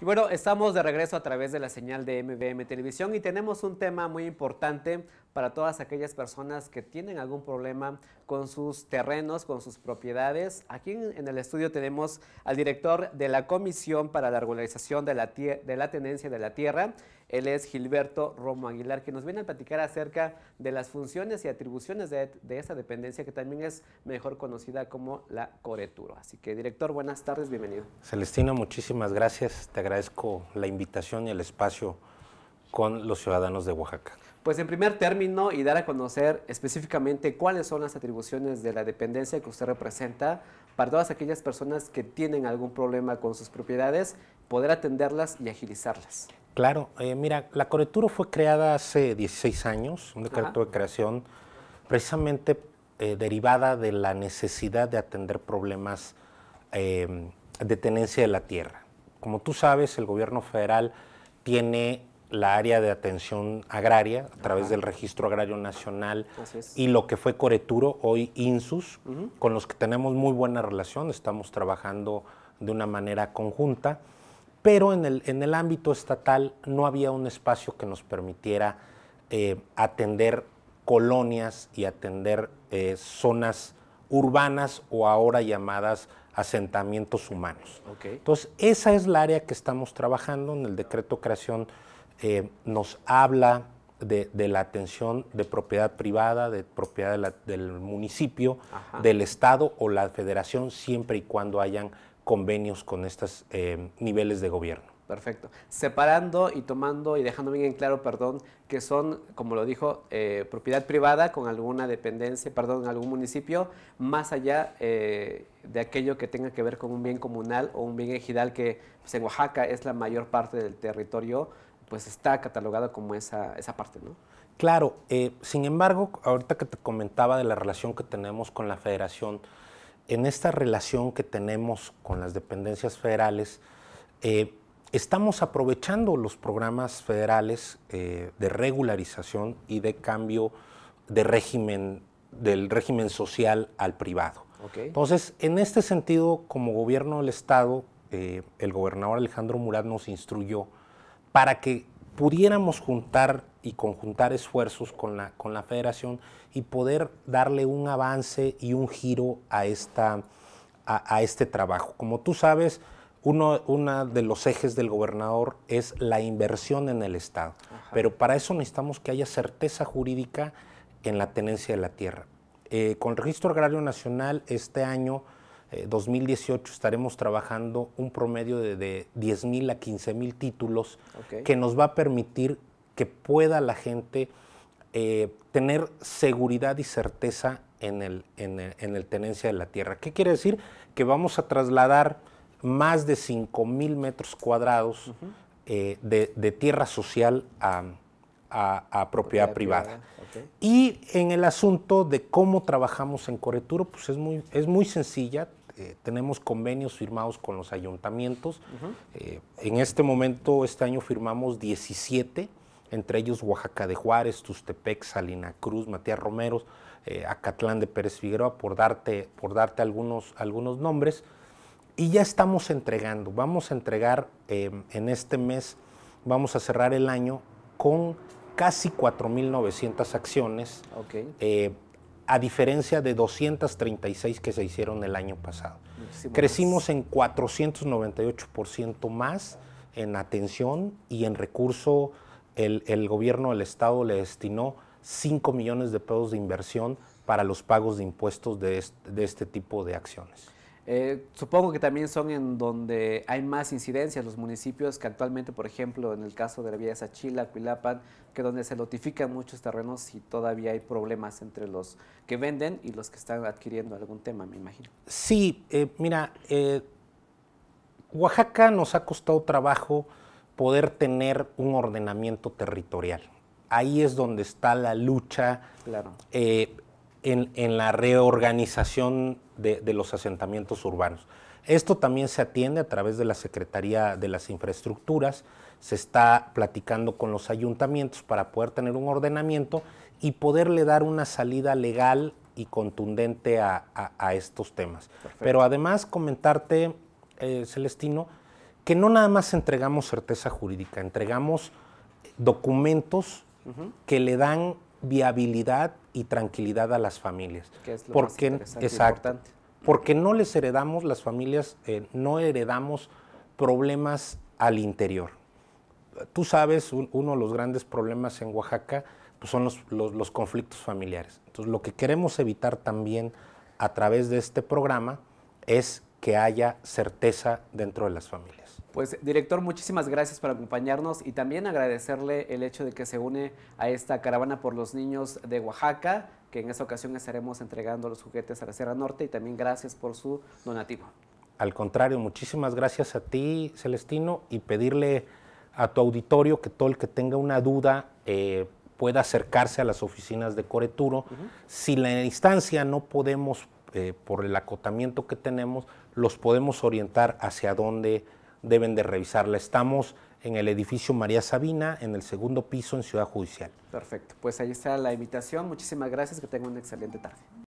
Y bueno, estamos de regreso a través de la señal de MVM Televisión y tenemos un tema muy importante para todas aquellas personas que tienen algún problema con sus terrenos, con sus propiedades. Aquí en el estudio tenemos al director de la Comisión para la Regularización de la, de la Tenencia de la Tierra. Él es Gilberto Romo Aguilar, que nos viene a platicar acerca de las funciones y atribuciones de, de esta dependencia que también es mejor conocida como la Coreturo. Así que, director, buenas tardes, bienvenido. Celestino, muchísimas gracias. Te agradezco la invitación y el espacio con los ciudadanos de Oaxaca pues en primer término y dar a conocer específicamente cuáles son las atribuciones de la dependencia que usted representa para todas aquellas personas que tienen algún problema con sus propiedades, poder atenderlas y agilizarlas. Claro, eh, mira, la corretura fue creada hace 16 años, un decreto de creación precisamente eh, derivada de la necesidad de atender problemas eh, de tenencia de la tierra. Como tú sabes, el gobierno federal tiene la área de atención agraria a través del Registro Agrario Nacional y lo que fue Coreturo, hoy INSUS, con los que tenemos muy buena relación, estamos trabajando de una manera conjunta, pero en el, en el ámbito estatal no había un espacio que nos permitiera eh, atender colonias y atender eh, zonas urbanas o ahora llamadas asentamientos humanos. Entonces, esa es la área que estamos trabajando en el decreto creación eh, nos habla de, la atención de propiedad privada, de propiedad del municipio, del Estado o la Federación, siempre y cuando hayan convenios con estos eh, niveles de gobierno. Perfecto. Separando y tomando y dejando bien en claro, perdón, que son, como lo dijo, eh, propiedad privada con alguna dependencia, perdón, algún municipio, más allá de aquello que tenga que ver con un bien comunal o un bien ejidal que pues, en Oaxaca es la mayor parte del territorio pues está catalogada como esa, esa parte, ¿no? Claro, eh, sin embargo, ahorita que te comentaba de la relación que tenemos con la federación, en esta relación que tenemos con las dependencias federales, eh, estamos aprovechando los programas federales eh, de regularización y de cambio de régimen, del régimen social al privado. Entonces, en este sentido, como gobierno del Estado, el gobernador Alejandro Murat nos instruyó para que pudiéramos juntar y conjuntar esfuerzos con la, federación y poder darle un avance y un giro a, a, este trabajo. Como tú sabes, uno una de los ejes del gobernador es la inversión en el Estado, pero para eso necesitamos que haya certeza jurídica en la tenencia de la tierra. Eh, con el Registro Agrario Nacional este año 2018 eh, estaremos trabajando un promedio de, de 10 mil a 15 mil títulos que nos va a permitir que pueda la gente eh, tener seguridad y certeza en el, en, tenencia de la tierra. ¿Qué quiere decir? Que vamos a trasladar más de 5 mil metros cuadrados eh, de, tierra social a, propiedad, privada. Y en el asunto de cómo trabajamos en Coreturo, pues es muy, es muy sencilla. Eh, tenemos convenios firmados con los ayuntamientos. Eh, en este momento, este año firmamos 17, entre ellos Oaxaca de Juárez, Tustepec, Salina Cruz, Matías Romero, eh, Acatlán de Pérez Figueroa, por darte, por darte algunos, algunos nombres. Y ya estamos entregando, vamos a entregar em, en este mes, vamos a cerrar el año con casi 4.900 acciones. Okay a diferencia de 236 que se hicieron el año pasado. Crecimos en 498% más en atención y en recurso. El, gobierno del Estado le destinó 5 millones de pesos de inversión para los pagos de impuestos de este tipo de acciones. Eh, supongo que también son en donde hay más incidencias los municipios que actualmente, por ejemplo, en el caso de la vía Sachila, Cuilapan, que donde se notifican muchos terrenos y todavía hay problemas entre los que venden y los que están adquiriendo algún tema, me imagino. Sí, eh, mira, eh, Oaxaca nos ha costado trabajo poder tener un ordenamiento territorial. Ahí es donde está la lucha. Claro en, la reorganización de, los asentamientos urbanos. Esto también se atiende a través de la Secretaría de las Infraestructuras, se está platicando con los ayuntamientos para poder tener un ordenamiento y poderle dar una salida legal y contundente a, estos temas. Pero además comentarte, eh, Celestino, que no nada más entregamos certeza jurídica, entregamos documentos que le dan viabilidad y tranquilidad a las familias. es lo porque, importante. Porque no les heredamos, las familias eh, no heredamos problemas al interior. Tú sabes, uno de los grandes problemas en Oaxaca pues son los conflictos familiares. Entonces, lo que queremos evitar también a través de este programa es que haya certeza dentro de las familias. Pues director, muchísimas gracias por acompañarnos y también agradecerle el hecho de que se une a esta caravana por los niños de Oaxaca, que en esta ocasión estaremos entregando los juguetes a la Sierra Norte y también gracias por su donativo. Al contrario, muchísimas gracias a ti, Celestino, y pedirle a tu auditorio que todo el que tenga una duda eh, pueda acercarse a las oficinas de Coreturo. Si la instancia no podemos, eh, por el acotamiento que tenemos, los podemos orientar hacia dónde deben de revisarla. Estamos en el edificio María Sabina, en el segundo piso en Ciudad Judicial. Perfecto, pues ahí está la invitación. Muchísimas gracias, que tengan una excelente tarde.